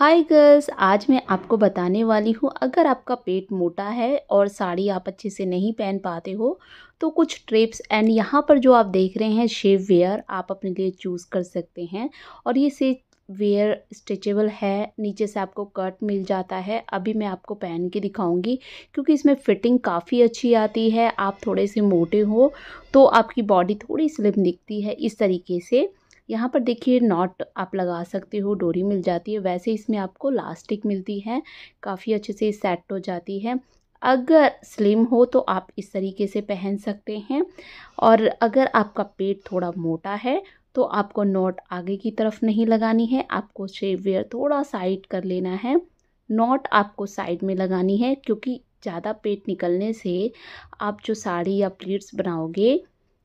hi girls आज मैं आपको बताने वाली हूँ अगर आपका पेट मोटा है और साड़ी आप अच्छे से नहीं पहन पाते हो तो कुछ ट्रिप्स एंड यहाँ पर जो आप देख रहे हैं शेव वेयर आप अपने लिए चूज़ कर सकते हैं और ये से वेयर स्ट्रेचेबल है नीचे से आपको कट मिल जाता है अभी मैं आपको पहन के दिखाऊंगी क्योंकि इसमें फिटिंग काफ़ी अच्छी आती है आप थोड़े से मोटे हो तो आपकी बॉडी थोड़ी स्लिम दिखती है इस तरीके से यहाँ पर देखिए नॉट आप लगा सकते हो डोरी मिल जाती है वैसे इसमें आपको लास्टिक मिलती है काफ़ी अच्छे से सेट हो जाती है अगर स्लिम हो तो आप इस तरीके से पहन सकते हैं और अगर आपका पेट थोड़ा मोटा है तो आपको नॉट आगे की तरफ नहीं लगानी है आपको शेप वेयर थोड़ा साइड कर लेना है नॉट आपको साइड में लगानी है क्योंकि ज़्यादा पेट निकलने से आप जो साड़ी या प्लेट्स बनाओगे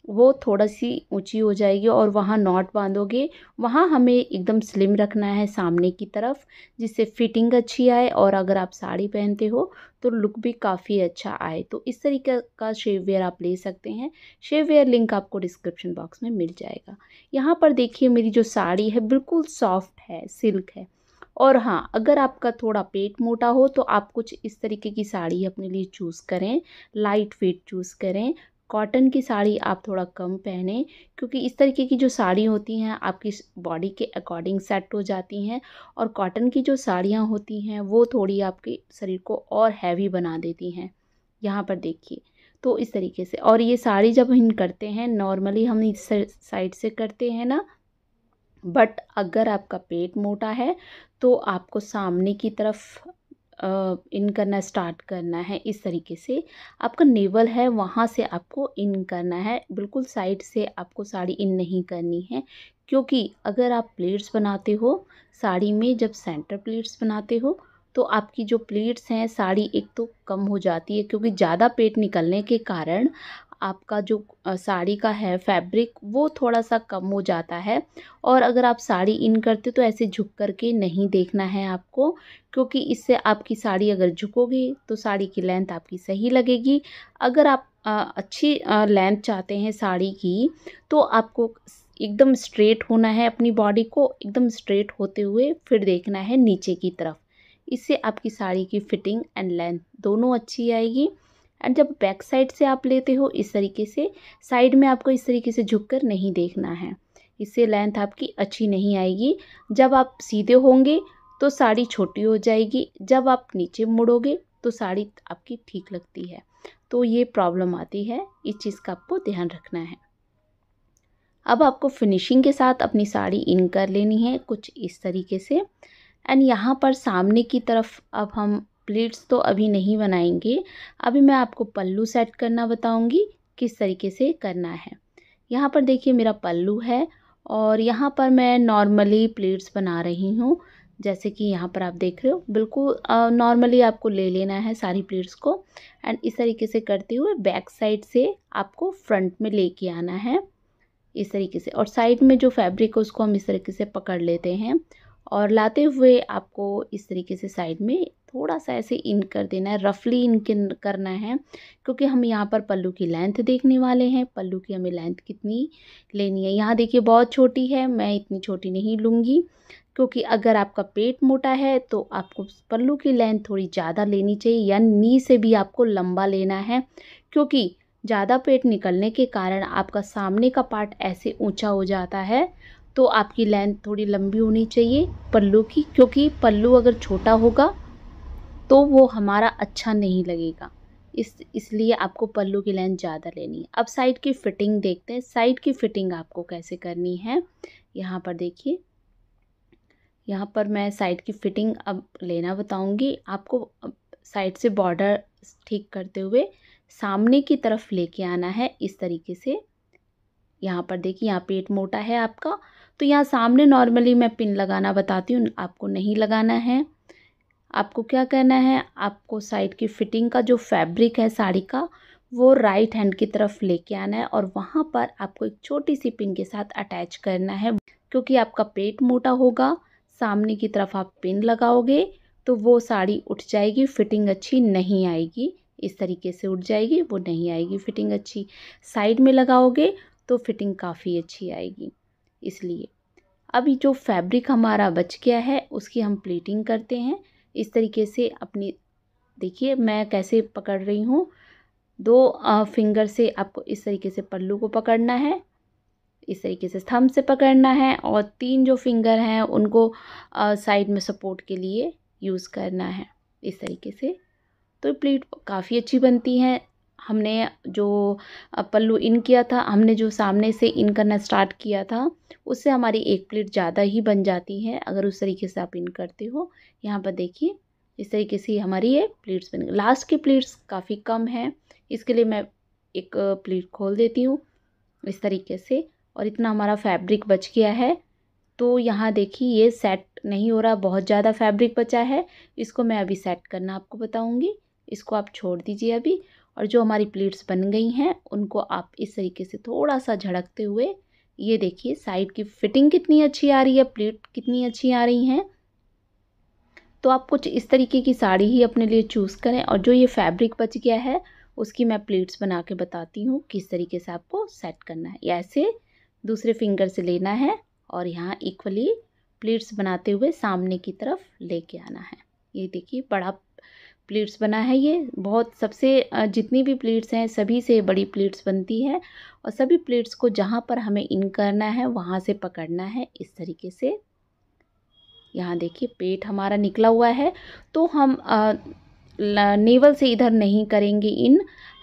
वो थोड़ा सी ऊंची हो जाएगी और वहाँ नॉट बांधोगे वहाँ हमें एकदम स्लिम रखना है सामने की तरफ जिससे फिटिंग अच्छी आए और अगर आप साड़ी पहनते हो तो लुक भी काफ़ी अच्छा आए तो इस तरीके का शेव वेयर आप ले सकते हैं शेव वेयर लिंक आपको डिस्क्रिप्शन बॉक्स में मिल जाएगा यहाँ पर देखिए मेरी जो साड़ी है बिल्कुल सॉफ्ट है सिल्क है और हाँ अगर आपका थोड़ा पेट मोटा हो तो आप कुछ इस तरीके की साड़ी अपने लिए चूज़ करें लाइट वेट चूज़ करें कॉटन की साड़ी आप थोड़ा कम पहने क्योंकि इस तरीके की जो साड़ी होती हैं आपकी बॉडी के अकॉर्डिंग सेट हो जाती हैं और कॉटन की जो साड़ियाँ होती हैं वो थोड़ी आपके शरीर को और हैवी बना देती हैं यहाँ पर देखिए तो इस तरीके से और ये साड़ी जब हम करते हैं नॉर्मली हम इस साइड से करते हैं ना बट अगर आपका पेट मोटा है तो आपको सामने की तरफ इन करना स्टार्ट करना है इस तरीके से आपका नेवल है वहाँ से आपको इन करना है बिल्कुल साइड से आपको साड़ी इन नहीं करनी है क्योंकि अगर आप प्लेट्स बनाते हो साड़ी में जब सेंटर प्लेट्स बनाते हो तो आपकी जो प्लेट्स हैं साड़ी एक तो कम हो जाती है क्योंकि ज़्यादा पेट निकलने के कारण आपका जो साड़ी का है फैब्रिक वो थोड़ा सा कम हो जाता है और अगर आप साड़ी इन करते तो ऐसे झुक कर के नहीं देखना है आपको क्योंकि इससे आपकी साड़ी अगर झुकोगी तो साड़ी की लेंथ आपकी सही लगेगी अगर आप अच्छी लेंथ चाहते हैं साड़ी की तो आपको एकदम स्ट्रेट होना है अपनी बॉडी को एकदम स्ट्रेट होते हुए फिर देखना है नीचे की तरफ इससे आपकी साड़ी की फिटिंग एंड लेंथ दोनों अच्छी आएगी एंड जब बैक साइड से आप लेते हो इस तरीके से साइड में आपको इस तरीके से झुक कर नहीं देखना है इससे लेंथ आपकी अच्छी नहीं आएगी जब आप सीधे होंगे तो साड़ी छोटी हो जाएगी जब आप नीचे मुड़ोगे तो साड़ी आपकी ठीक लगती है तो ये प्रॉब्लम आती है इस चीज़ का आपको ध्यान रखना है अब आपको फिनिशिंग के साथ अपनी साड़ी इन कर लेनी है कुछ इस तरीके से एंड यहाँ पर सामने की तरफ अब हम प्लेट्स तो अभी नहीं बनाएंगे अभी मैं आपको पल्लू सेट करना बताऊंगी किस तरीके से करना है यहाँ पर देखिए मेरा पल्लू है और यहाँ पर मैं नॉर्मली प्लेट्स बना रही हूँ जैसे कि यहाँ पर आप देख रहे हो बिल्कुल नॉर्मली आपको ले लेना है सारी प्लेट्स को एंड इस तरीके से करते हुए बैक साइड से आपको फ्रंट में ले आना है इस तरीके से और साइड में जो फैब्रिक है उसको हम इस तरीके से पकड़ लेते हैं और लाते हुए आपको इस तरीके से साइड में थोड़ा सा ऐसे इन कर देना है रफली इन करना है क्योंकि हम यहाँ पर पल्लू की लेंथ देखने वाले हैं पल्लू की हमें लेंथ कितनी लेनी है यहाँ देखिए बहुत छोटी है मैं इतनी छोटी नहीं लूँगी क्योंकि अगर आपका पेट मोटा है तो आपको पल्लू की लेंथ थोड़ी ज़्यादा लेनी चाहिए या नी से भी आपको लंबा लेना है क्योंकि ज़्यादा पेट निकलने के कारण आपका सामने का पार्ट ऐसे ऊंचा हो जाता है तो आपकी लेंथ थोड़ी लंबी होनी चाहिए पल्लू की क्योंकि पल्लू अगर छोटा होगा तो वो हमारा अच्छा नहीं लगेगा इस इसलिए आपको पल्लू की लेंथ ज़्यादा लेनी है अब साइड की फ़िटिंग देखते हैं साइड की फ़िटिंग आपको कैसे करनी है यहाँ पर देखिए यहाँ पर मैं साइड की फ़िटिंग अब लेना बताऊँगी आपको साइड से बॉर्डर ठीक करते हुए सामने की तरफ लेके आना है इस तरीके से यहाँ पर देखिए यहाँ पेट मोटा है आपका तो यहाँ सामने नॉर्मली मैं पिन लगाना बताती हूँ आपको नहीं लगाना है आपको क्या करना है आपको साइड की फिटिंग का जो फैब्रिक है साड़ी का वो राइट हैंड की तरफ लेके आना है और वहाँ पर आपको एक छोटी सी पिन के साथ अटैच करना है क्योंकि आपका पेट मोटा होगा सामने की तरफ आप पिन लगाओगे तो वो साड़ी उठ जाएगी फिटिंग अच्छी नहीं आएगी इस तरीके से उठ जाएगी वो नहीं आएगी फिटिंग अच्छी साइड में लगाओगे तो फिटिंग काफ़ी अच्छी आएगी इसलिए अभी जो फैब्रिक हमारा बच गया है उसकी हम प्लेटिंग करते हैं इस तरीके से अपनी देखिए मैं कैसे पकड़ रही हूँ दो फिंगर से आपको इस तरीके से पल्लू को पकड़ना है इस तरीके से थम से पकड़ना है और तीन जो फिंगर हैं उनको साइड में सपोर्ट के लिए यूज़ करना है इस तरीके से तो प्लेट काफ़ी अच्छी बनती हैं हमने जो पल्लू इन किया था हमने जो सामने से इन करना स्टार्ट किया था उससे हमारी एक प्लेट ज़्यादा ही बन जाती है अगर उस तरीके से आप इन करते हो यहाँ पर देखिए इस तरीके से हमारी ये प्लेट्स बन गई लास्ट के प्लेट्स काफ़ी कम हैं इसके लिए मैं एक प्लेट खोल देती हूँ इस तरीके से और इतना हमारा फैब्रिक बच गया है तो यहाँ देखिए ये सेट नहीं हो रहा बहुत ज़्यादा फैब्रिक बचा है इसको मैं अभी सेट करना आपको बताऊँगी इसको आप छोड़ दीजिए अभी और जो हमारी प्लेट्स बन गई हैं उनको आप इस तरीके से थोड़ा सा झड़कते हुए ये देखिए साइड की फिटिंग कितनी अच्छी आ रही है प्लेट कितनी अच्छी आ रही हैं तो आप कुछ इस तरीके की साड़ी ही अपने लिए चूज़ करें और जो ये फैब्रिक बच गया है उसकी मैं प्लेट्स बना के बताती हूँ किस तरीके से आपको सेट करना है या ऐसे दूसरे फिंगर से लेना है और यहाँ इक्वली प्लेट्स बनाते हुए सामने की तरफ लेके आना है ये देखिए बड़ा प्लेट्स बना है ये बहुत सबसे जितनी भी प्लेट्स हैं सभी से बड़ी प्लेट्स बनती है और सभी प्लेट्स को जहाँ पर हमें इन करना है वहाँ से पकड़ना है इस तरीके से यहाँ देखिए पेट हमारा निकला हुआ है तो हम आ, नेवल से इधर नहीं करेंगे इन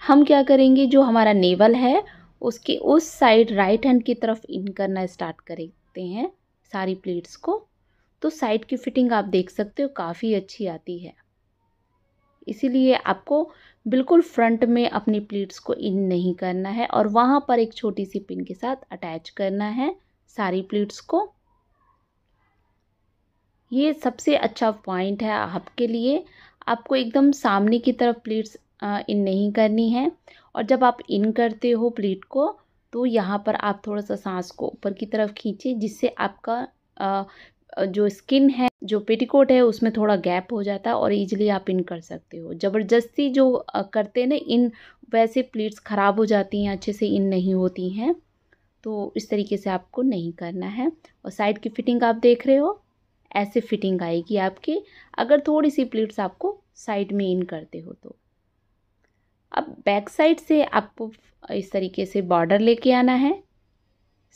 हम क्या करेंगे जो हमारा नेवल है उसके उस साइड राइट हैंड की तरफ इन करना स्टार्ट करते हैं सारी प्लेट्स को तो साइड की फिटिंग आप देख सकते हो काफ़ी अच्छी आती है इसीलिए आपको बिल्कुल फ्रंट में अपनी प्लीट्स को इन नहीं करना है और वहाँ पर एक छोटी सी पिन के साथ अटैच करना है सारी प्लीट्स को ये सबसे अच्छा पॉइंट है आपके लिए आपको एकदम सामने की तरफ प्लीट्स इन नहीं करनी है और जब आप इन करते हो प्लीट को तो यहाँ पर आप थोड़ा सा सांस को ऊपर की तरफ खींचे जिससे आपका जो स्किन है जो पेटीकोट है उसमें थोड़ा गैप हो जाता है और इजीली आप इन कर सकते हो ज़बरदस्ती जो करते हैं ना इन वैसे प्लीट्स ख़राब हो जाती हैं अच्छे से इन नहीं होती हैं तो इस तरीके से आपको नहीं करना है और साइड की फिटिंग आप देख रहे हो ऐसे फिटिंग आएगी आपकी अगर थोड़ी सी प्लेट्स आपको साइड में इन करते हो तो अब बैक साइड से आपको इस तरीके से बॉर्डर लेके आना है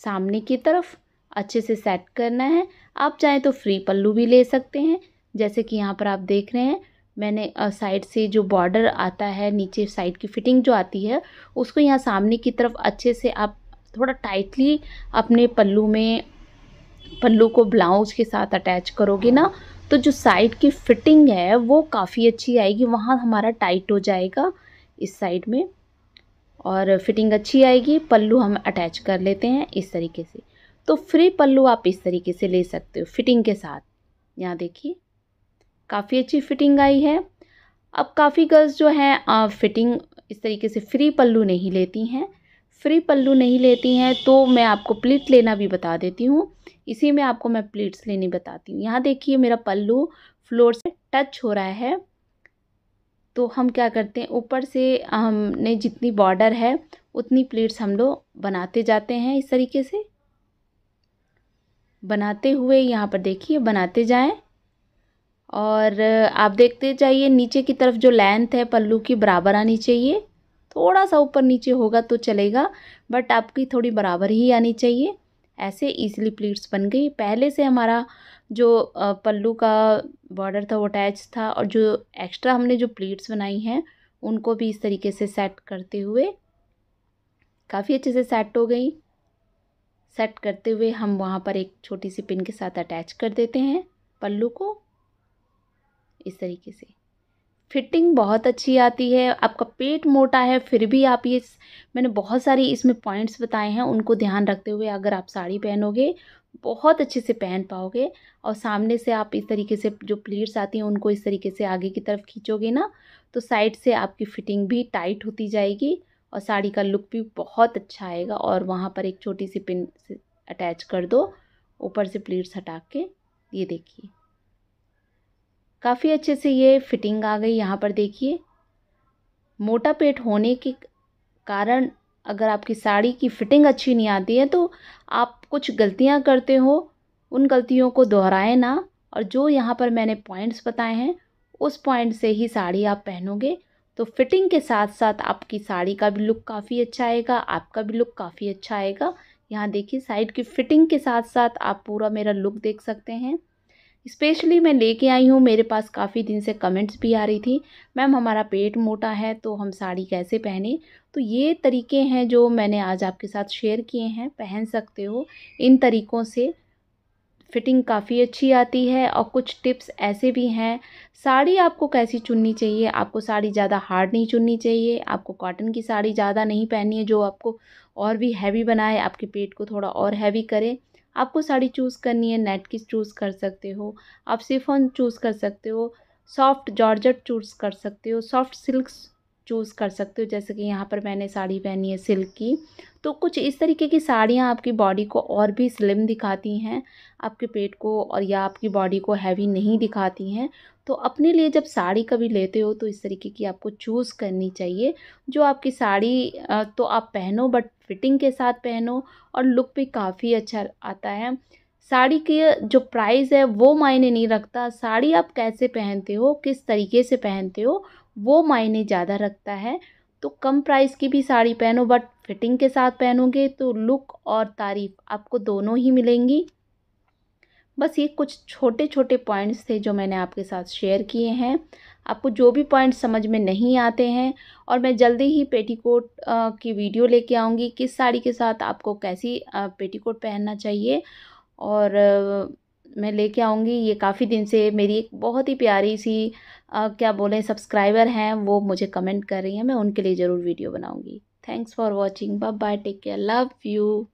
सामने की तरफ अच्छे से सेट करना है आप चाहें तो फ्री पल्लू भी ले सकते हैं जैसे कि यहाँ पर आप देख रहे हैं मैंने साइड से जो बॉर्डर आता है नीचे साइड की फिटिंग जो आती है उसको यहाँ सामने की तरफ अच्छे से आप थोड़ा टाइटली अपने पल्लू में पल्लू को ब्लाउज के साथ अटैच करोगे ना तो जो साइड की फिटिंग है वो काफ़ी अच्छी आएगी वहाँ हमारा टाइट हो जाएगा इस साइड में और फिटिंग अच्छी आएगी पल्लू हम अटैच कर लेते हैं इस तरीके से तो फ्री पल्लू आप इस तरीके से ले सकते हो फिटिंग के साथ यहाँ देखिए काफ़ी अच्छी फिटिंग आई है अब काफ़ी गर्ल्स जो हैं फिटिंग इस तरीके से फ्री पल्लू नहीं लेती हैं फ्री पल्लू नहीं लेती हैं तो मैं आपको प्लीट लेना भी बता देती हूँ इसी में आपको मैं प्लीट्स लेनी बताती हूँ यहाँ देखिए मेरा पल्लू फ्लोर से टच हो रहा है तो हम क्या करते हैं ऊपर से हमने जितनी बॉर्डर है उतनी प्लेट्स हम लोग बनाते जाते हैं इस तरीके से बनाते हुए यहाँ पर देखिए बनाते जाएं और आप देखते जाइए नीचे की तरफ जो लेंथ है पल्लू की बराबर आनी चाहिए थोड़ा सा ऊपर नीचे होगा तो चलेगा बट आपकी थोड़ी बराबर ही आनी चाहिए ऐसे ईजिली प्लीट्स बन गई पहले से हमारा जो पल्लू का बॉर्डर था वो अटैच था और जो एक्स्ट्रा हमने जो प्लीट्स बनाई हैं उनको भी इस तरीके से सेट करते हुए काफ़ी अच्छे से सेट हो गई सेट करते हुए हम वहाँ पर एक छोटी सी पिन के साथ अटैच कर देते हैं पल्लू को इस तरीके से फिटिंग बहुत अच्छी आती है आपका पेट मोटा है फिर भी आप ये मैंने बहुत सारी इसमें पॉइंट्स बताए हैं उनको ध्यान रखते हुए अगर आप साड़ी पहनोगे बहुत अच्छे से पहन पाओगे और सामने से आप इस तरीके से जो प्लेट्स आती हैं उनको इस तरीके से आगे की तरफ खींचोगे ना तो साइड से आपकी फ़िटिंग भी टाइट होती जाएगी और साड़ी का लुक भी बहुत अच्छा आएगा और वहाँ पर एक छोटी सी पिन से अटैच कर दो ऊपर से प्लीट्स हटा के ये देखिए काफ़ी अच्छे से ये फिटिंग आ गई यहाँ पर देखिए मोटा पेट होने के कारण अगर आपकी साड़ी की फ़िटिंग अच्छी नहीं आती है तो आप कुछ गलतियाँ करते हो उन गलतियों को दोहराए ना और जो यहाँ पर मैंने पॉइंट्स बताए हैं उस पॉइंट से ही साड़ी आप पहनोगे तो फिटिंग के साथ साथ आपकी साड़ी का भी लुक काफ़ी अच्छा आएगा आपका भी लुक काफ़ी अच्छा आएगा यहाँ देखिए साइड की फिटिंग के साथ साथ आप पूरा मेरा लुक देख सकते हैं स्पेशली मैं लेके आई हूँ मेरे पास काफ़ी दिन से कमेंट्स भी आ रही थी मैम हमारा पेट मोटा है तो हम साड़ी कैसे पहने तो ये तरीके हैं जो मैंने आज आपके साथ शेयर किए हैं पहन सकते हो इन तरीक़ों से फिटिंग काफ़ी अच्छी आती है और कुछ टिप्स ऐसे भी हैं साड़ी आपको कैसी चुननी चाहिए आपको साड़ी ज़्यादा हार्ड नहीं चुननी चाहिए आपको कॉटन की साड़ी ज़्यादा नहीं पहननी है जो आपको और भी हैवी बनाए आपके पेट को थोड़ा और हैवी करे आपको साड़ी चूज़ करनी है नेट की चूज़ कर सकते हो आप सिफोन चूज़ कर सकते हो सॉफ्ट जॉर्जट चूज़ कर सकते हो सॉफ्ट सिल्क चूज़ कर सकते हो जैसे कि यहाँ पर मैंने साड़ी पहनी है सिल्क की तो कुछ इस तरीके की साड़ियाँ आपकी बॉडी को और भी स्लिम दिखाती हैं आपके पेट को और या आपकी बॉडी को हैवी नहीं दिखाती हैं तो अपने लिए जब साड़ी कभी लेते हो तो इस तरीके की आपको चूज़ करनी चाहिए जो आपकी साड़ी तो आप पहनो बट फिटिंग के साथ पहनो और लुक भी काफ़ी अच्छा आता है साड़ी की जो प्राइस है वो मायने नहीं रखता साड़ी आप कैसे पहनते हो किस तरीके से पहनते हो वो मायने ज़्यादा रखता है तो कम प्राइस की भी साड़ी पहनो बट फिटिंग के साथ पहनोगे तो लुक और तारीफ आपको दोनों ही मिलेंगी बस ये कुछ छोटे छोटे पॉइंट्स थे जो मैंने आपके साथ शेयर किए हैं आपको जो भी पॉइंट्स समझ में नहीं आते हैं और मैं जल्दी ही पेटीकोट की वीडियो लेके आऊँगी किस साड़ी के साथ आपको कैसी पेटीकोट पहनना चाहिए और मैं लेके आऊँगी ये काफ़ी दिन से मेरी एक बहुत ही प्यारी सी आ, क्या बोलें सब्सक्राइबर हैं वो मुझे कमेंट कर रही हैं मैं उनके लिए ज़रूर वीडियो बनाऊँगी thanks for watching bye bye take care love you